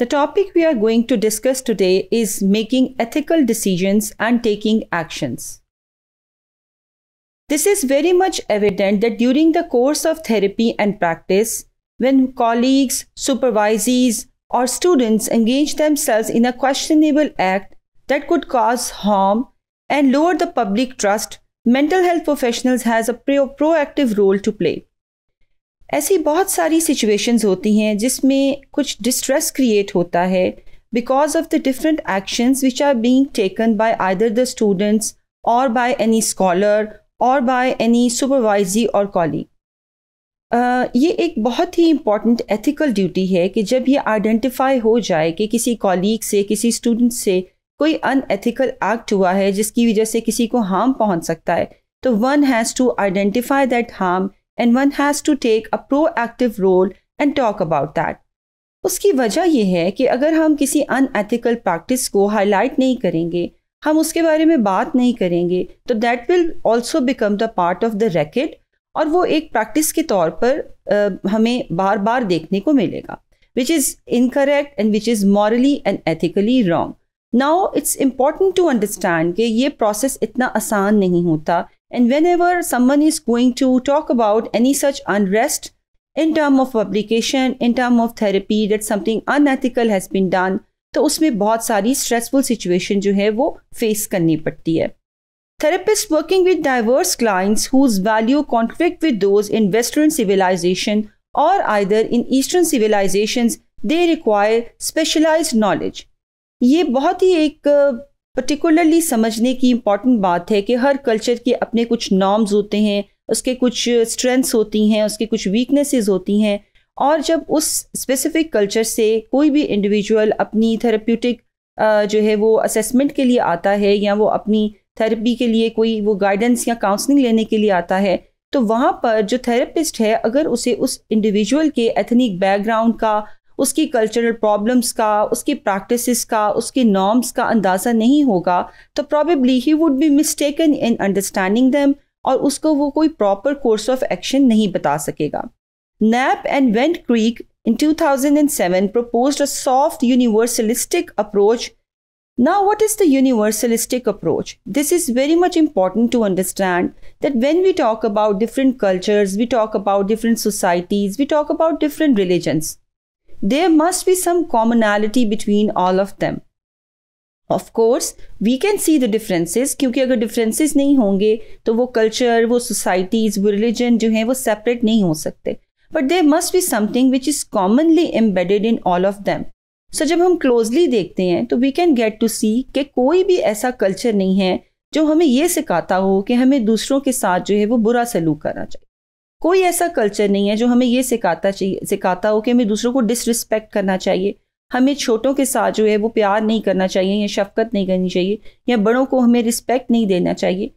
The topic we are going to discuss today is making ethical decisions and taking actions. This is very much evident that during the course of therapy and practice, when colleagues, supervisees, or students engage themselves in a questionable act that could cause harm and lower the public trust, mental health professionals has a pro proactive role to play. ऐसी बहुत सारी situations होती हैं जिसमें कुछ distress create होता है because of the different actions which are being taken by either the students और बाय एनी स्कॉलर और बाय एनी सुपरवाइजी और कॉलीग Uh, ये एक बहुत ही इम्पॉर्टेंट एथिकल ड्यूटी है कि जब ये आइडेंटिफाई हो जाए कि किसी कॉलीग से किसी स्टूडेंट से कोई अनएथिकल एक्ट हुआ है जिसकी वजह से किसी को हार्म पहुंच सकता है तो one has to identify that harm and one has to take a proactive role and talk about that उसकी वजह यह है कि अगर हम किसी अनएथिकल प्रैक्टिस को हाईलाइट नहीं करेंगे हम उसके बारे में बात नहीं करेंगे तो that will also become the part of the racket और वो एक प्रैक्टिस के तौर पर uh, हमें बार बार देखने को मिलेगा which is incorrect and which is morally and ethically wrong Now it's important to understand that this process is not easy. And whenever someone is going to talk about any such unrest in terms of publication, in terms of therapy, that something unethical has been done, तो उसमें बहुत सारी stressful situation जो है वो face करनी पड़ती है therapist working with diverse clients whose value conflict with those in western civilisation और either in eastern civilisations they require specialised ये बहुत ही एक पर्टिकुलरली समझने की इम्पॉर्टेंट बात है कि हर कल्चर के अपने कुछ नॉर्म्स होते हैं उसके कुछ स्ट्रेंथ्स होती हैं उसके कुछ वीकनेसेस होती हैं और जब उस स्पेसिफिक कल्चर से कोई भी इंडिविजुअल अपनी थेरेप्यूटिक जो है वो असेसमेंट के लिए आता है या वो अपनी थेरेपी के लिए कोई वो गाइडेंस या काउंसलिंग लेने के लिए आता है तो वहाँ पर जो थेरेपिस्ट है अगर उसे उस इंडिविजुअल के एथनिक बैकग्राउंड का उसकी कल्चरल प्रॉब्लम्स का उसकी प्रैक्टिसेस का उसकी नॉर्म्स का अंदाज़ा नहीं होगा तो probably he would be mistaken in understanding them और उसको वो कोई प्रॉपर कोर्स ऑफ एक्शन नहीं बता सकेगा Knapp and VandeCreek in two thousand and seven proposed a soft universalistic approach ना what is the universalistic approach this is very much important to understand that when we talk about different cultures we talk about different societies we talk about different religions there must be some commonality between all of them of course we can see the differences क्योंकि अगर differences नहीं होंगे तो वो culture वो societies वो religion जो हैं वो सेपरेट नहीं हो सकते but there must be something which is commonly embedded in all of them so जब हम क्लोजली देखते हैं तो we can get to see कि कोई भी ऐसा कल्चर नहीं है जो हमें ये सिखाता हो कि हमें दूसरों के साथ जो है वो बुरा सलूक करना चाहिए कोई ऐसा कल्चर नहीं है जो हमें ये सिखाता चाहिए सिखाता हो कि हमें दूसरों को डिसरिस्पेक्ट करना चाहिए हमें छोटों के साथ जो है वो प्यार नहीं करना चाहिए या शफकत नहीं करनी चाहिए या बड़ों को हमें रिस्पेक्ट नहीं देना चाहिए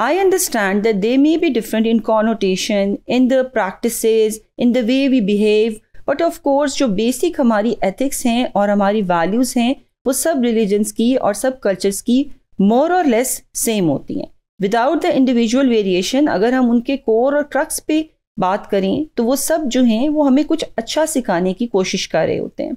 I understand that they may be different in connotation in the practice in the way we behave but of course जो बेसिक हमारी एथिक्स हैं और हमारी वैल्यूज़ हैं वो सब रिलीजन्स की और सब कल्चर्स की मोर और लेस सेम होती हैं विदाउट द इंडिविजुअल वेरिएशन अगर हम उनके कोर और ट्रक्स पे बात करें तो वो सब जो हैं वो हमें कुछ अच्छा सिखाने की कोशिश कर रहे होते हैं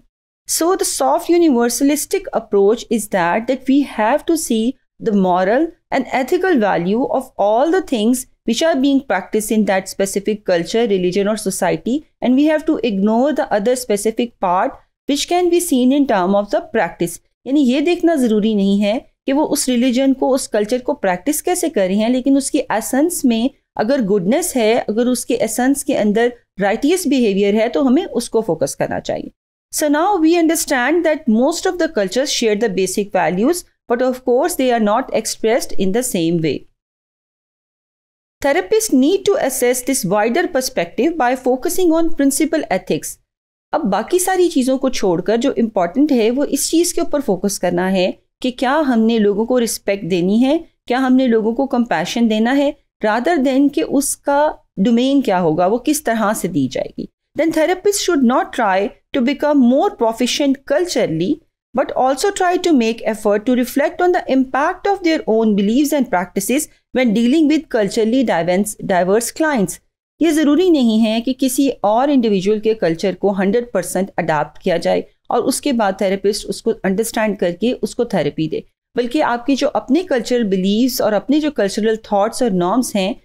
so the soft universalistic approach is that that we have to see the moral and ethical value of all the things which are being practice in that specific culture religion और society and we have to ignore the other specific part which can be seen in term of the practice यानी ये देखना जरूरी नहीं है कि वो उस रिलीजन को उस कल्चर को प्रैक्टिस कैसे कर रही हैं लेकिन उसकी एसेंस में अगर गुडनेस है अगर उसके एसेंस के अंदर राइटियस बिहेवियर है तो हमें उसको फोकस करना चाहिए so now we understand that most of the cultures share the basic values but of course they are not expressed in the same way therapist need to assess this wider perspective by focusing on principle ethics अब बाकी सारी चीज़ों को छोड़कर जो important है वो इस चीज़ के ऊपर फोकस करना है कि क्या हमने लोगों को रिस्पेक्ट देनी है क्या हमने लोगों को कंपैशन देना है रादर देन कि उसका डोमेन क्या होगा वो किस तरह से दी जाएगी then therapist should not try to become more proficient culturally but also try to make effort to reflect on the impact of their own believe and practice when dealing with culturally diverse diverse clients ये ज़रूरी नहीं है कि किसी और individual के culture को 100 percent adapt किया जाए और उसके बाद थेरेपिस्ट उसको अंडरस्टैंड करके उसको थेरेपी दे बल्कि आपकी जो अपने कल्चरल बिलीव्स और अपने जो कल्चरल थॉट्स और नॉर्म्स हैं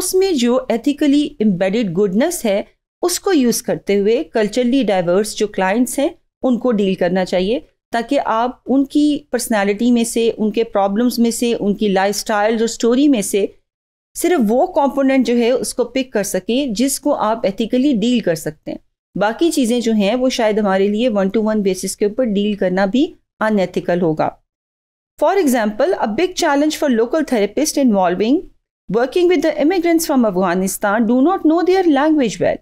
उसमें जो एथिकली एम्बेडेड गुडनेस है उसको यूज़ करते हुए कल्चरली डाइवर्स जो क्लाइंट्स हैं उनको डील करना चाहिए ताकि आप उनकी पर्सनैलिटी में से उनके प्रॉब्लम्स में से उनकी लाइफ स्टाइल और स्टोरी में से सिर्फ वो कॉम्पोनेंट जो है उसको पिक कर सके जिसको आप एथिकली डील कर सकते हैं बाकी चीज़ें जो हैं वो शायद हमारे लिए वन टू वन बेसिस के ऊपर डील करना भी अनएथिकल होगा for example a big challenge for local therapist involving working with the immigrants from Afghanistan do not know their language well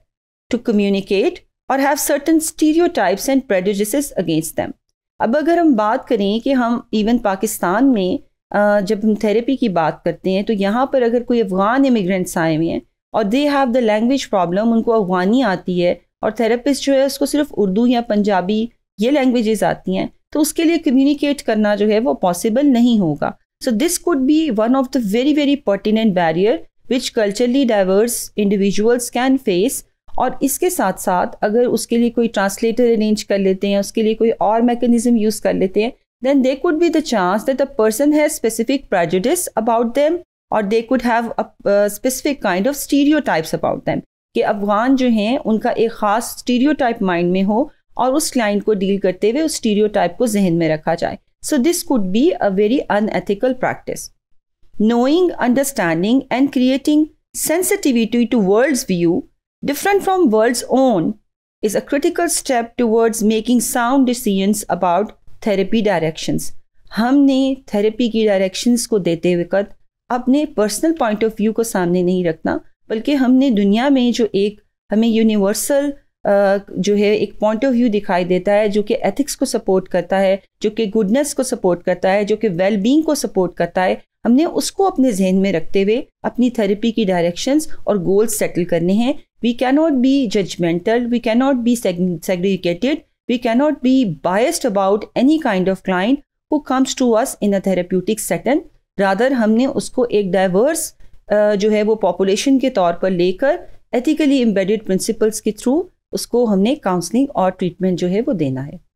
to communicate और have certain stereotypes and prejudice against them अब अगर हम बात करें कि हम even Pakistan में जब हम थेरेपी की बात करते हैं तो यहाँ पर अगर कोई अफ़गान इमिग्रेंट्स आए हुए हैं और they have the language problem उनको अफ़गानी आती है और थेरेपिस्ट जो है उसको सिर्फ उर्दू या पंजाबी ये लैंग्वेजेस आती हैं तो उसके लिए कम्युनिकेट करना जो है वो पॉसिबल नहीं होगा so this could be one of the very very pertinent barrier which culturally diverse individuals can face और इसके साथ साथ अगर उसके लिए कोई ट्रांसलेटर अरेंज कर लेते हैं उसके लिए कोई और मैकेनिज्म यूज़ कर लेते हैं then there could be the chance that the person has specific prejudice about them or they could have a specific kind of stereotypes about them. कि अफगान जो हैं उनका एक ख़ास स्टीरियो टाइप माइंड में हो और उस क्लाइंट को डील करते हुए उस स्टीरियो को जहन में रखा जाए so this could be a very unethical practice knowing understanding and creating sensitivity to world's view, different from world's own, is a critical step towards making sound decisions about therapy directions हमने therapy की directions को देते वक्त अपने personal point of view को सामने नहीं रखना बल्कि हमने दुनिया में जो एक हमें यूनिवर्सल जो है एक पॉइंट ऑफ व्यू दिखाई देता है जो कि एथिक्स को सपोर्ट करता है जो कि गुडनेस को सपोर्ट करता है जो कि वेलबींग को सपोर्ट करता है हमने उसको अपने जहन में रखते हुए अपनी थेरेपी की डायरेक्शंस और गोल्स सेटल करने हैं we can be judgemental we can be segregated We cannot be biased about any kind of client who comes to us in a therapeutic setting. Rather हमने उसको एक डाइवर्स जो है वो पॉपुलेशन के तौर पर लेकर एथिकली एम्बेडेड प्रिंसिपल्स के थ्रू उसको हमने काउंसलिंग और ट्रीटमेंट जो है वो देना है